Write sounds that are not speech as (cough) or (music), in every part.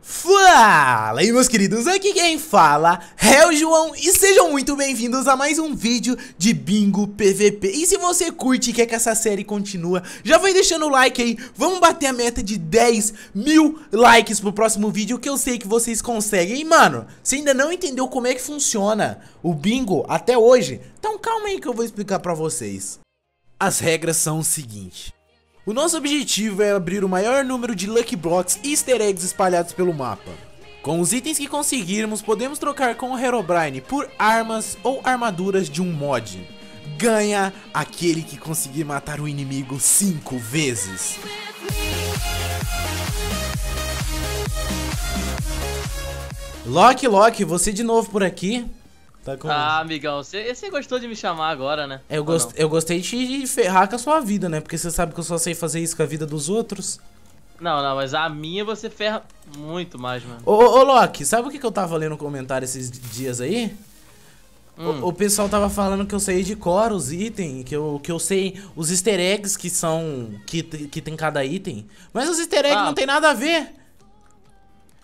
Fala aí meus queridos, aqui quem fala é o João e sejam muito bem-vindos a mais um vídeo de Bingo PVP E se você curte e quer que essa série continue, já vai deixando o like aí, vamos bater a meta de 10 mil likes pro próximo vídeo que eu sei que vocês conseguem E mano, se ainda não entendeu como é que funciona o Bingo até hoje, então calma aí que eu vou explicar pra vocês As regras são o seguinte o nosso objetivo é abrir o maior número de Lucky Blocks e easter eggs espalhados pelo mapa. Com os itens que conseguirmos, podemos trocar com o Herobrine por armas ou armaduras de um mod. Ganha aquele que conseguir matar o inimigo 5 vezes. Loki Loki, você de novo por aqui. Tá com... Ah, amigão, você, gostou de me chamar agora, né? É, eu, gost... eu gostei de ferrar com a sua vida, né? Porque você sabe que eu só sei fazer isso com a vida dos outros. Não, não, mas a minha você ferra muito mais, mano. Ô, ô, ô Loki, sabe o que, que eu tava lendo no comentário esses dias aí? Hum. O, o, pessoal tava falando que eu sei de cor os itens, que eu, que eu sei os easter eggs que são. que, que tem cada item. Mas os easter eggs ah. não tem nada a ver.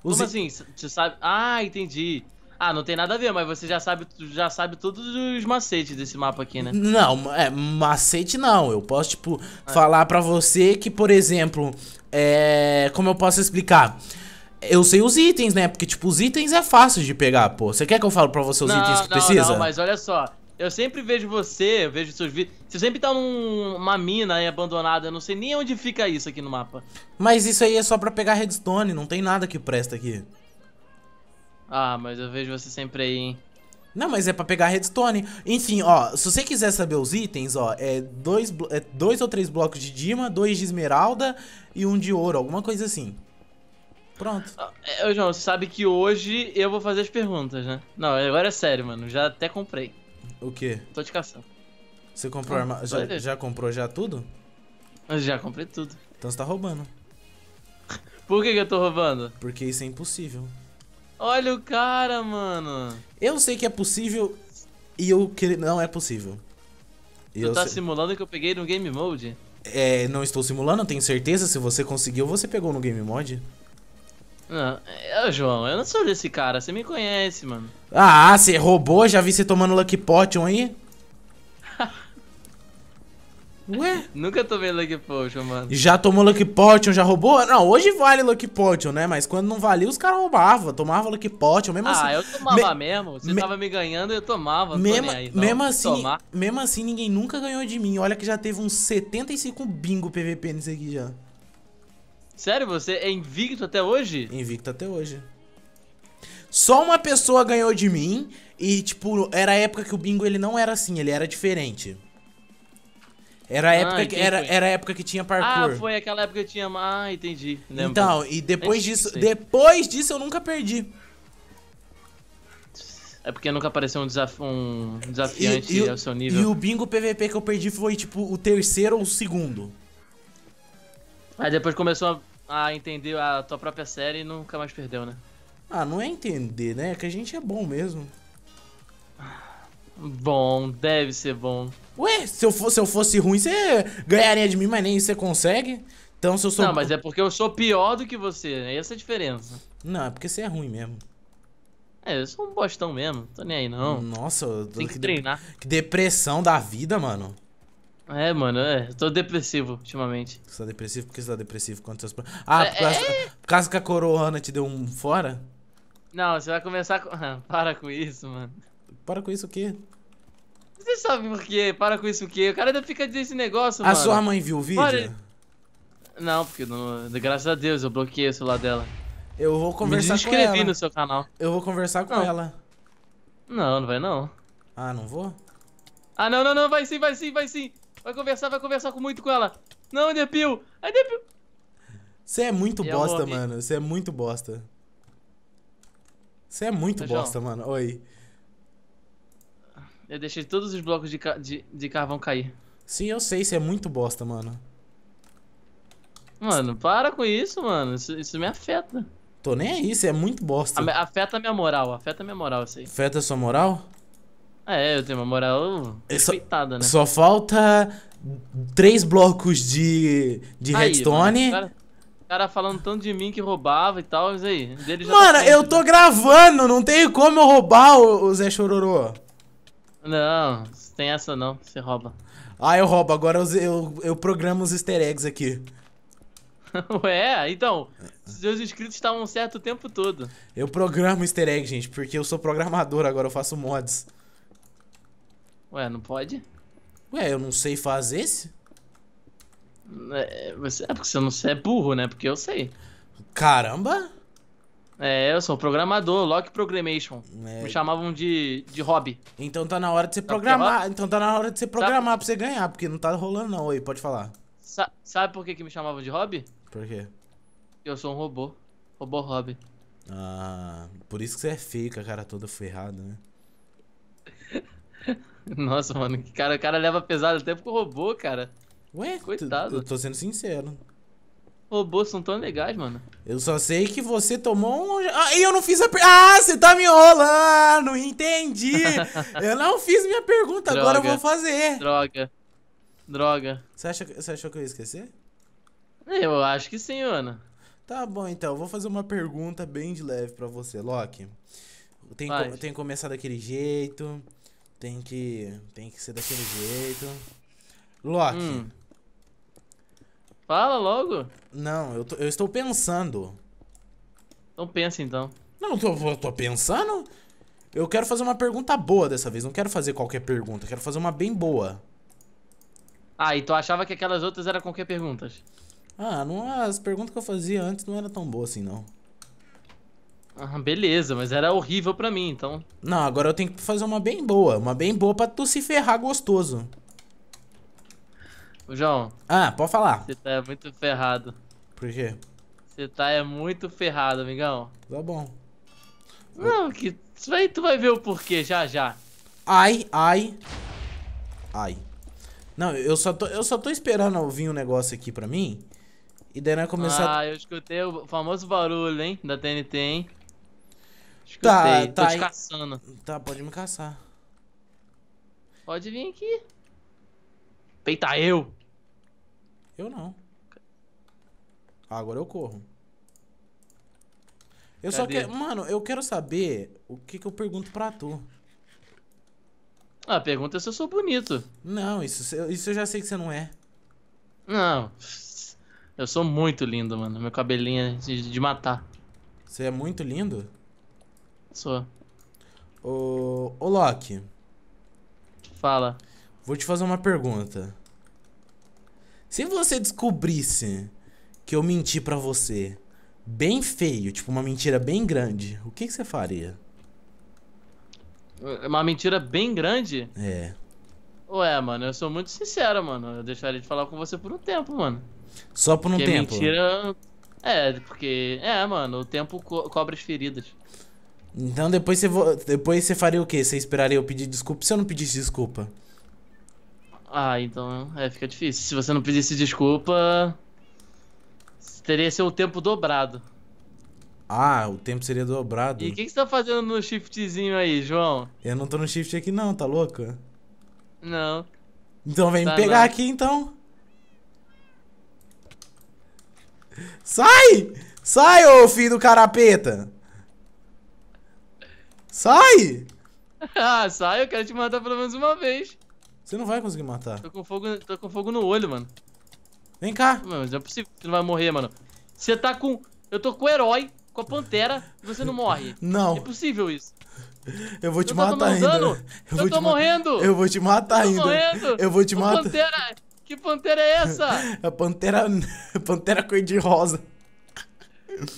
Os Como i... assim? Você sabe. Ah, entendi. Ah, não tem nada a ver, mas você já sabe, já sabe todos os macetes desse mapa aqui, né? Não, é, macete não. Eu posso, tipo, ah. falar pra você que, por exemplo, é. Como eu posso explicar? Eu sei os itens, né? Porque, tipo, os itens é fácil de pegar, pô. Você quer que eu fale pra você os não, itens que não, precisa? Não, mas olha só. Eu sempre vejo você, eu vejo seus vídeos. Você sempre tá numa num, mina aí abandonada. Eu não sei nem onde fica isso aqui no mapa. Mas isso aí é só pra pegar redstone. Não tem nada que presta aqui. Ah, mas eu vejo você sempre aí, hein? Não, mas é pra pegar redstone. Enfim, ó, se você quiser saber os itens, ó, é dois, é dois ou três blocos de dima, dois de esmeralda e um de ouro, alguma coisa assim. Pronto. Ah, é, João, você sabe que hoje eu vou fazer as perguntas, né? Não, agora é sério, mano. Já até comprei. O quê? Tô de caçando. Você comprou ah, já, já, comprou já tudo? Eu já comprei tudo. Então você tá roubando. Por que, que eu tô roubando? Porque isso é impossível. Olha o cara, mano. Eu sei que é possível e eu que não é possível. Tu eu tá sei... simulando que eu peguei no Game Mode? É, não estou simulando, tenho certeza. Se você conseguiu, você pegou no Game Mode. Não, ah, eu, é, João, eu não sou desse cara, você me conhece, mano. Ah, você roubou, já vi você tomando Lucky Potion aí. Ué? Nunca tomei Lucky Potion, mano. Já tomou Lucky Potion, já roubou? Não, hoje vale Lucky Potion, né? Mas quando não valia, os caras roubavam. Tomava Lucky Potion, mesmo ah, assim. Ah, eu tomava me... mesmo. Você me... tava me ganhando, eu tomava. Mesmo, aí, então. mesmo, assim, tomar. mesmo assim, ninguém nunca ganhou de mim. Olha que já teve uns 75 bingo PVP nesse aqui já. Sério, você é invicto até hoje? Invicto até hoje. Só uma pessoa ganhou de mim e, tipo, era a época que o bingo ele não era assim, ele era diferente. Era a ah, época, ah, que, era, era época que tinha parkour. Ah, foi aquela época que tinha. Ah, entendi. Então, e depois disso, depois disso eu nunca perdi. É porque nunca apareceu um, desaf um desafiante e, e, ao seu nível. E o bingo PVP que eu perdi foi tipo o terceiro ou o segundo. Aí depois começou a, a entender a tua própria série e nunca mais perdeu, né? Ah, não é entender, né? É que a gente é bom mesmo. Bom, deve ser bom. Ué, se eu, for, se eu fosse ruim, você ganharia de mim, mas nem você consegue. Então, se eu sou. Não, mas é porque eu sou pior do que você, né? Essa é a diferença. Não, é porque você é ruim mesmo. É, eu sou um bostão mesmo, tô nem aí não. Nossa, eu tô... Tem que, que treinar. De... Que depressão da vida, mano. É, mano, é. tô depressivo ultimamente. Você tá depressivo? Por que você tá depressivo? Ah, é, por, causa... É, é... por causa que a coroana te deu um fora? Não, você vai começar com. (laughs) para com isso, mano. Para com isso o quê? Você sabe por quê? Para com isso o quê? O cara ainda fica dizendo esse negócio, a mano. A sua mãe viu o vídeo? Para... Não, porque graças a Deus eu bloqueei o celular dela. Eu vou conversar Me com ela. no seu canal. Eu vou conversar com não. ela. Não, não vai não. Ah, não vou? Ah, não, não, não, vai sim, vai sim, vai sim. Vai conversar, vai conversar com muito com ela. Não, Depil. É Depil. Você é muito e bosta, mano. Você é muito bosta. Você é muito bosta, mano. Oi. Eu deixei todos os blocos de, de, de carvão cair. Sim, eu sei, isso é muito bosta, mano. Mano, para com isso, mano. Isso, isso me afeta. Tô nem aí, isso é muito bosta. A, afeta minha moral, afeta minha moral isso aí. Afeta sua moral? É, eu tenho uma moral é respeitada, né? Só falta três blocos de, de aí, redstone. Mano, cara, cara falando tanto de mim que roubava e tal, mas aí. Dele já tá mano, tá eu né? tô gravando, não tem como eu roubar o Zé Chororô. Não, tem essa não, você rouba. Ah, eu roubo, agora eu, eu, eu programo os easter eggs aqui. (laughs) Ué, então, seus inscritos estavam certo o tempo todo. Eu programo easter egg, gente, porque eu sou programador, agora eu faço mods. Ué, não pode? Ué, eu não sei fazer esse? É, você, é porque você não é burro, né? Porque eu sei. Caramba! É, eu sou programador, Lock Programation. É. Me chamavam de, de hobby. Então tá na hora de você é programar. então tá na hora de você tá. programar sabe? pra você ganhar, porque não tá rolando não. Aí, pode falar. Sa sabe por que, que me chamavam de hobby? Por quê? Eu sou um robô. Robô hobby. Ah, por isso que você é feio, com a cara toda ferrada, né? (laughs) Nossa, mano, que cara, o cara leva pesado até pro robô, cara. Ué, coitado. Eu tô sendo sincero. Robôs são tão legais, mano. Eu só sei que você tomou um. Ah, eu não fiz a. Per... Ah, você tá me enrolando! Entendi! (laughs) eu não fiz minha pergunta, Droga. agora eu vou fazer. Droga. Droga. Você, acha, você achou que eu ia esquecer? Eu acho que sim, mano. Tá bom, então. Vou fazer uma pergunta bem de leve pra você, Loki. Tem, que, tem que começar daquele jeito. Tem que, tem que ser daquele jeito. Loki, hum. Fala logo. Não, eu, tô, eu estou pensando. Então pensa então. Não, eu tô, eu tô pensando? Eu quero fazer uma pergunta boa dessa vez. Não quero fazer qualquer pergunta. Quero fazer uma bem boa. Ah, e tu achava que aquelas outras eram qualquer perguntas? Ah, não, as perguntas que eu fazia antes não era tão boa assim, não. Ah, beleza, mas era horrível pra mim, então. Não, agora eu tenho que fazer uma bem boa. Uma bem boa pra tu se ferrar gostoso. João. Ah, pode falar. Você tá muito ferrado. Por quê? Você tá é muito ferrado, amigão. Tá bom. Não, que vai, tu vai ver o porquê já já. Ai, ai. Ai. Não, eu só tô, eu só tô esperando ouvir um negócio aqui pra mim. E daí nós começar... Ah, eu escutei o famoso barulho, hein, da TNT, hein. Tá, escutei, tá, tá, tô te caçando. Tá, pode me caçar. Pode vir aqui. Peita eu! Eu não. Agora eu corro. Eu Cadê? só quero. Mano, eu quero saber o que, que eu pergunto pra tu. Ah, pergunta é se eu sou bonito. Não, isso, isso eu já sei que você não é. Não. Eu sou muito lindo, mano. Meu cabelinho é de, de matar. Você é muito lindo? Sou. Ô, ô Loki. Fala. Vou te fazer uma pergunta. Se você descobrisse que eu menti para você, bem feio, tipo uma mentira bem grande, o que, que você faria? É uma mentira bem grande? É. Ué, mano, eu sou muito sincero, mano. Eu deixaria de falar com você por um tempo, mano. Só por um porque tempo? mentira... É, porque... É, mano, o tempo co as feridas. Então depois você, vo... depois você faria o quê? Você esperaria eu pedir desculpa se eu não pedisse desculpa? Ah, então é, fica difícil. Se você não pedisse desculpa, teria seu tempo dobrado. Ah, o tempo seria dobrado. E o que, que você tá fazendo no shiftzinho aí, João? Eu não tô no shift aqui não, tá louco? Não. Então vem tá me pegar não. aqui então. Sai! Sai, ô filho do carapeta! Sai! (laughs) ah, sai, eu quero te matar pelo menos uma vez. Você não vai conseguir matar. Tô com fogo, tô com fogo no olho, mano. Vem cá. Mano, não é possível que você não vai morrer, mano. Você tá com... Eu tô com o herói, com a pantera, e você não morre. Não. É possível isso. Eu vou te eu matar ainda. Dano. Eu, eu tô morrendo. Eu vou te matar ainda. eu ainda. Morrendo. Eu vou te matar. Pantera. Que pantera é essa? (laughs) a pantera... pantera cor de rosa.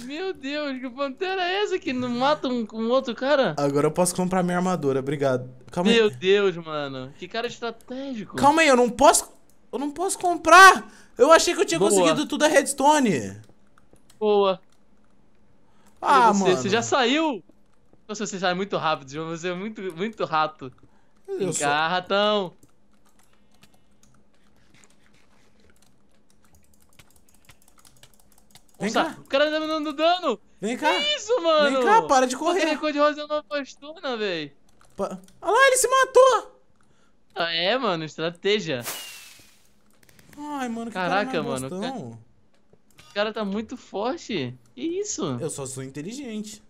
Meu Deus, que pantera é essa que não mata um, um outro cara? Agora eu posso comprar minha armadura, obrigado. Calma Meu aí. Deus, mano. Que cara estratégico. Calma aí, eu não posso. Eu não posso comprar! Eu achei que eu tinha Boa. conseguido tudo a redstone. Boa. Ah, você, mano. Você já saiu! Nossa, você sai muito rápido, João. Você é muito, muito rato. Eu Vem sou... cá, ratão. Vem cá. O cara tá me dando dano. Vem cá. Que isso, mano? Vem cá, para de correr. Você cor de rosa na postuna, velho. Olha lá, ele se matou. Ah, é, mano, estratégia. Ai, mano, que Caraca, cara mano. O cara... o cara tá muito forte. Que isso? Eu só sou inteligente.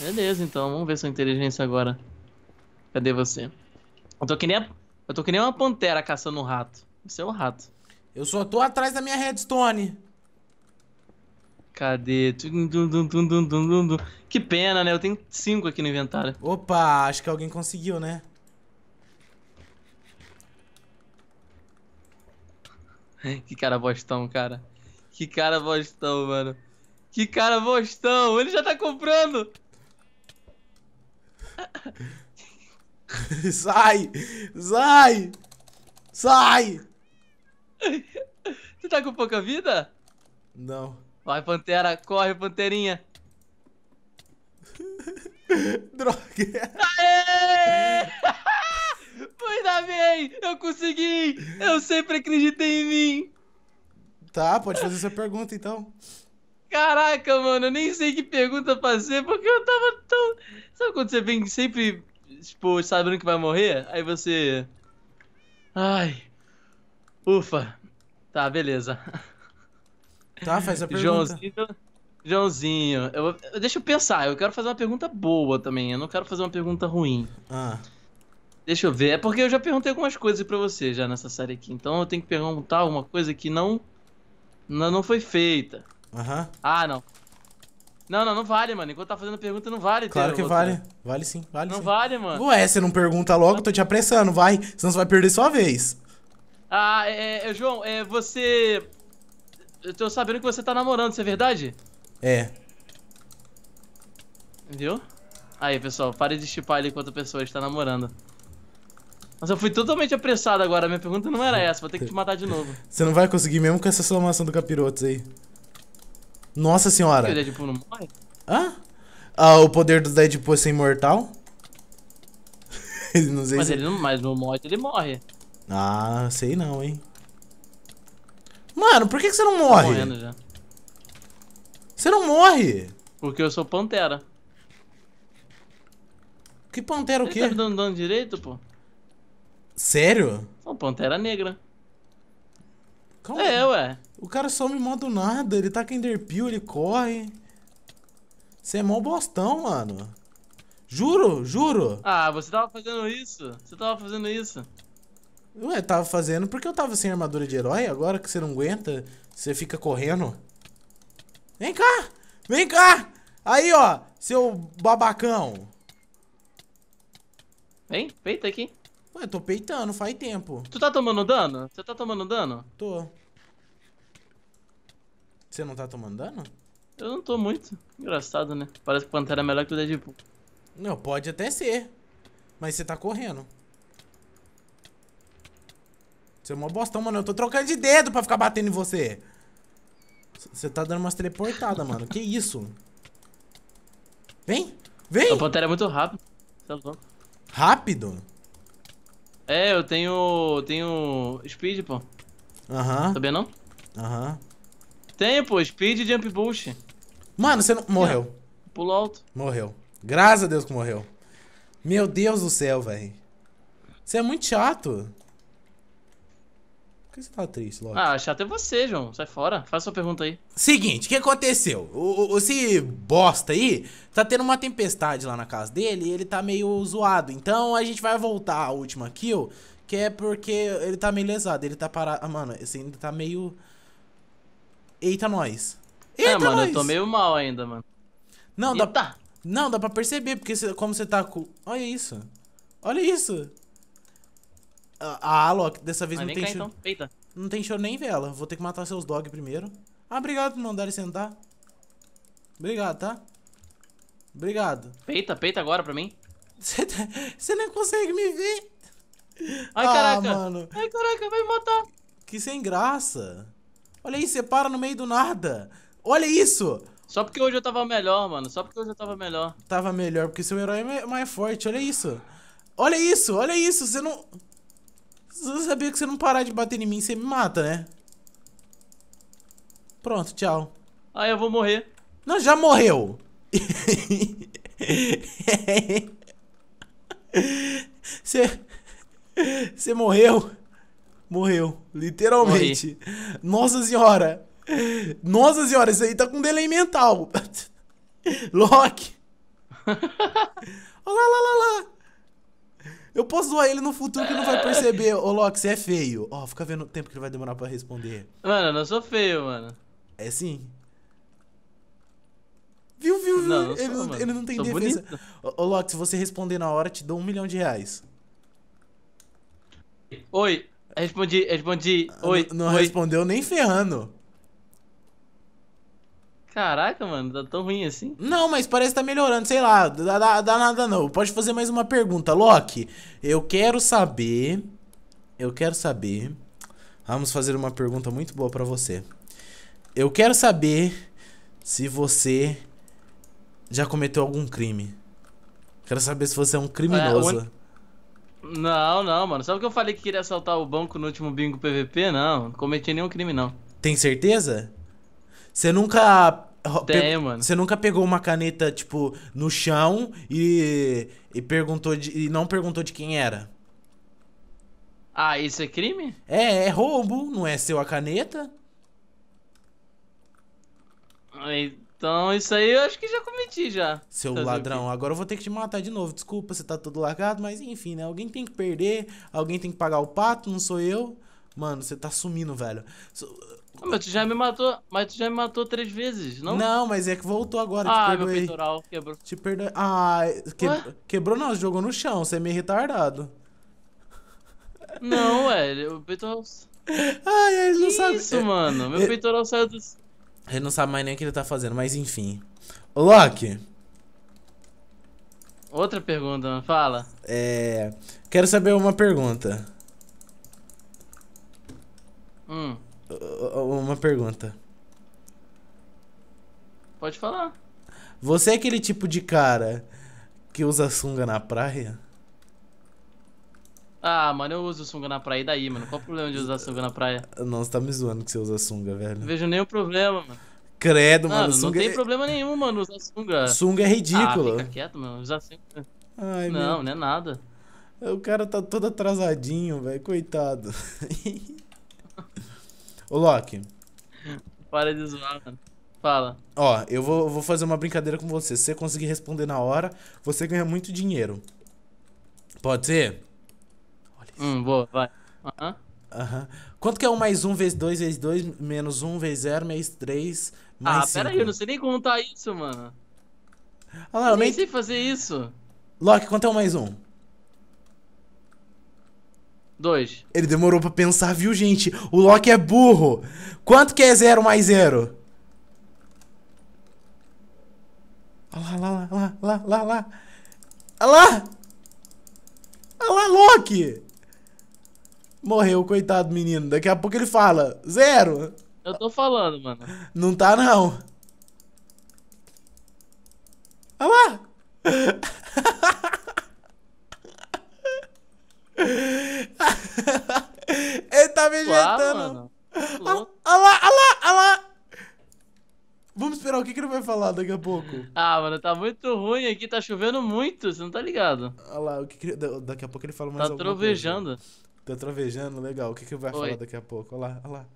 Beleza, então. Vamos ver sua inteligência agora. Cadê você? Eu tô que nem, a... eu tô que nem uma pantera caçando um rato. Você é um rato. Eu só tô atrás da minha redstone. Cadê? Que pena, né? Eu tenho cinco aqui no inventário. Opa, acho que alguém conseguiu, né? (laughs) que cara bostão, cara. Que cara bostão, mano. Que cara bostão. Ele já tá comprando. (laughs) sai! Sai! Sai! (laughs) Você tá com pouca vida? Não. Vai, Pantera, corre, Panterinha. (laughs) Droga. Aê! (laughs) da bem, eu consegui. Eu sempre acreditei em mim. Tá, pode fazer essa pergunta então. Caraca, mano, eu nem sei que pergunta fazer, porque eu tava tão. Sabe quando você vem sempre, tipo, sabendo que vai morrer? Aí você. Ai. Ufa. Tá, beleza. (laughs) Tá, faz a pergunta. Joãozinho, Joãozinho eu, eu, deixa eu pensar. Eu quero fazer uma pergunta boa também. Eu não quero fazer uma pergunta ruim. Ah. Deixa eu ver. É porque eu já perguntei algumas coisas para você já nessa série aqui. Então eu tenho que perguntar uma coisa que não. Não, não foi feita. Aham. Uhum. Ah, não. Não, não, não vale, mano. Enquanto tá fazendo pergunta, não vale. Claro que vale. Outro. Vale sim, vale Não sim. vale, mano. Ué, você não pergunta logo, tô te apressando, vai. Senão você vai perder sua vez. Ah, é, é, é João, é, você eu tô sabendo que você tá namorando, isso é verdade? É. Viu? Aí, pessoal, pare de chipar ali enquanto a pessoa está namorando. Mas eu fui totalmente apressado agora, minha pergunta não era essa, vou ter que te matar de novo. Você não vai conseguir mesmo com essa exclamação do capirotos aí. Nossa senhora. O Deadpool não morre? Hã? Ah, o poder do Deadpool é ser imortal? ele (laughs) não sei mas se... ele não, mas no mod ele morre. Ah, sei não, hein. Mano, por que, que você não morre? Tô tá morrendo já. Você não morre! Porque eu sou pantera. Que pantera o quê? Você tá me dando dano direito, pô. Sério? Sou pantera negra. Calma. É, ué. O cara só me manda do nada, ele tá com enderpeel, ele corre. Você é mó bostão, mano. Juro, juro. Ah, você tava fazendo isso. Você tava fazendo isso. Ué, tava fazendo porque eu tava sem armadura de herói. Agora que você não aguenta, você fica correndo. Vem cá! Vem cá! Aí, ó, seu babacão. Vem, peita aqui. Ué, tô peitando, faz tempo. Tu tá tomando dano? Você tá tomando dano? Tô. Você não tá tomando dano? Eu não tô muito. Engraçado, né? Parece que Pantera é melhor que o Deadpool. Não, pode até ser. Mas você tá correndo. Você é mó bostão, mano. Eu tô trocando de dedo pra ficar batendo em você. Você tá dando umas teleportadas, mano. Que isso? Vem! Vem! A Pantera é muito rápido. É rápido? É, eu tenho. tenho. Speed, pô. Aham. Uhum. Sabia não? Aham. Uhum. Tem, pô, Speed e Jump Boost. Mano, você não. Morreu. É. Pulo alto. Morreu. Graças a Deus que morreu. Meu Deus do céu, velho. Você é muito chato que você tá triste, logo? Ah, chato é você, João. Sai fora. Faz sua pergunta aí. Seguinte, o que aconteceu? O, esse bosta aí tá tendo uma tempestade lá na casa dele e ele tá meio zoado. Então a gente vai voltar a última kill, que é porque ele tá meio lesado. Ele tá parado. Ah, mano, esse ainda tá meio. Eita, nós. É, Eita, é, mano, nós. eu tô meio mal ainda, mano. Não, Eita. dá. Não, dá pra perceber, porque cê, como você tá com. Olha isso. Olha isso. Ah, Alok, dessa vez Mas não tem choro. show. Então. Não tem choro nem vela. Vou ter que matar seus dog primeiro. Ah, obrigado por mandar ele sentar. Obrigado, tá? Obrigado. Peita, peita agora pra mim. Você tá- não consegue me ver. Ai, ah, caraca. Mano. Ai, caraca, vai me matar. Que sem graça. Olha aí, você para no meio do nada. Olha isso. Só porque hoje eu tava melhor, mano. Só porque hoje eu tava melhor. Tava melhor, porque seu herói é mais forte. Olha isso. Olha isso, olha isso. Você não... Você sabia que você não parar de bater em mim, você me mata, né? Pronto, tchau. Ah, eu vou morrer. Não, já morreu. Você... Você morreu? Morreu, literalmente. Morri. Nossa senhora. Nossa senhora, isso aí tá com delay mental. Loki. (laughs) Olha lá, lá, lá, lá. Eu posso zoar ele no futuro que não vai perceber. Ô, Loki, você é feio. Ó, oh, fica vendo o tempo que ele vai demorar pra responder. Mano, eu não sou feio, mano. É sim. Viu, viu, viu? Não, não ele, sou, ele, não tem sou defesa. Ô, Loki, se você responder na hora, te dou um milhão de reais. Oi. Respondi, respondi. Ah, oi. Não, não oi. respondeu nem ferrando. Caraca, mano, tá tão ruim assim? Não, mas parece que tá melhorando, sei lá, dá, dá, dá nada não. Pode fazer mais uma pergunta, Loki. Eu quero saber. Eu quero saber. Vamos fazer uma pergunta muito boa pra você. Eu quero saber se você já cometeu algum crime. Quero saber se você é um criminoso. É, un... Não, não, mano. Sabe que eu falei que queria assaltar o banco no último bingo PVP? Não, não cometi nenhum crime, não. Tem certeza? Você nunca tem, mano. Você nunca pegou uma caneta, tipo, no chão e, e perguntou de, e não perguntou de quem era? Ah, isso é crime? É, é roubo, não é seu a caneta. Então, isso aí eu acho que já cometi já. Seu Fazer ladrão, agora eu vou ter que te matar de novo. Desculpa, você tá todo largado, mas enfim, né? Alguém tem que perder, alguém tem que pagar o pato, não sou eu. Mano, você tá sumindo, velho. Ah, mas tu já me matou, mas tu já me matou três vezes, não? Não, mas é que voltou agora, ah, te perdoei. meu peitoral quebrou. Te perdoei. Ah, que... quebrou não, jogou no chão, você é meio retardado. Não, (laughs) ué, o peitoral... Ai, ele não que sabe... isso, mano? Meu ele... peitoral saiu do... Ele não sabe mais nem o que ele tá fazendo, mas enfim. Ô, Loki... Outra pergunta, fala. É... Quero saber uma pergunta. Hum uma pergunta. Pode falar. Você é aquele tipo de cara que usa sunga na praia? Ah, mano, eu uso sunga na praia. E daí, mano? Qual o problema de usar sunga na praia? Não, você tá me zoando que você usa sunga, velho. Não vejo nenhum problema, mano. Credo, mano. mano sunga não tem é... problema nenhum, mano, usar sunga. Sunga é ridículo. Ah, fica quieto, mano. Usar sunga. Ai, não, meu... não é nada. O cara tá todo atrasadinho, velho. Coitado. (laughs) Ô, Loki. Para de zoar, mano. Fala. Ó, eu vou, vou fazer uma brincadeira com você. Se você conseguir responder na hora, você ganha muito dinheiro. Pode ser? Hum, boa, vai. Aham. Uhum. Quanto que é 1 mais 1 vezes 2 vezes 2 menos 1 vezes 0 vezes 3 mais Ah, 5? pera aí, eu não sei nem contar isso, mano. Olha lá, eu, eu nem sei fazer isso. Loki, quanto é 1 mais 1? Dois. Ele demorou pra pensar, viu, gente? O Loki é burro. Quanto que é zero mais zero? Olha lá, lá, lá, lá, lá, lá. Olha lá! Olha lá, Loki! Morreu, coitado menino. Daqui a pouco ele fala, zero. Eu tô falando, mano. Não tá, não. Olha lá! (laughs) vegetando. Olha ah, ah lá, olha ah lá, olha lá. Vamos esperar o que, que ele vai falar daqui a pouco. Ah, mano, tá muito ruim aqui, tá chovendo muito, você não tá ligado. Olha lá, o que, que daqui a pouco ele fala mais tá alguma trovejando. coisa. Tá trovejando. legal. O que, que ele vai Oi. falar daqui a pouco? Olha lá, olha lá.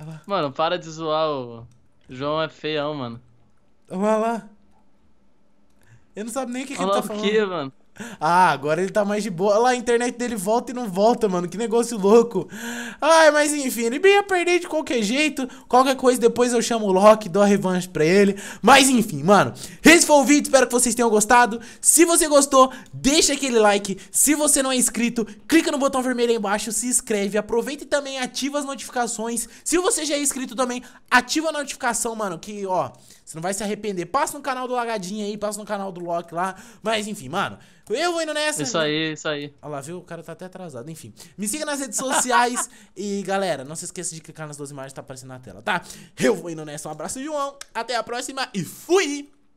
Olha lá. Mano, para de zoar, o João é feião, mano. Olha lá. Ele não sabe nem o que, que ele tá falando. o que, mano? Ah, agora ele tá mais de boa. Olha lá, a internet dele volta e não volta, mano. Que negócio louco. Ai, mas enfim, ele ia perder de qualquer jeito. Qualquer coisa, depois eu chamo o Loki, dou a revanche pra ele. Mas enfim, mano. Esse foi o vídeo, espero que vocês tenham gostado. Se você gostou, deixa aquele like. Se você não é inscrito, clica no botão vermelho aí embaixo, se inscreve. Aproveita e também ativa as notificações. Se você já é inscrito também, ativa a notificação, mano. Que, ó... Você não vai se arrepender. Passa no canal do Lagadinha aí, passa no canal do Loki lá. Mas enfim, mano. Eu vou indo nessa. Isso aí, isso aí. Olha lá, viu? O cara tá até atrasado. Enfim, me siga nas redes sociais. e galera, não se esqueça de clicar nas duas imagens que tá aparecendo na tela, tá? Eu vou indo nessa. Um abraço, João. Até a próxima e fui!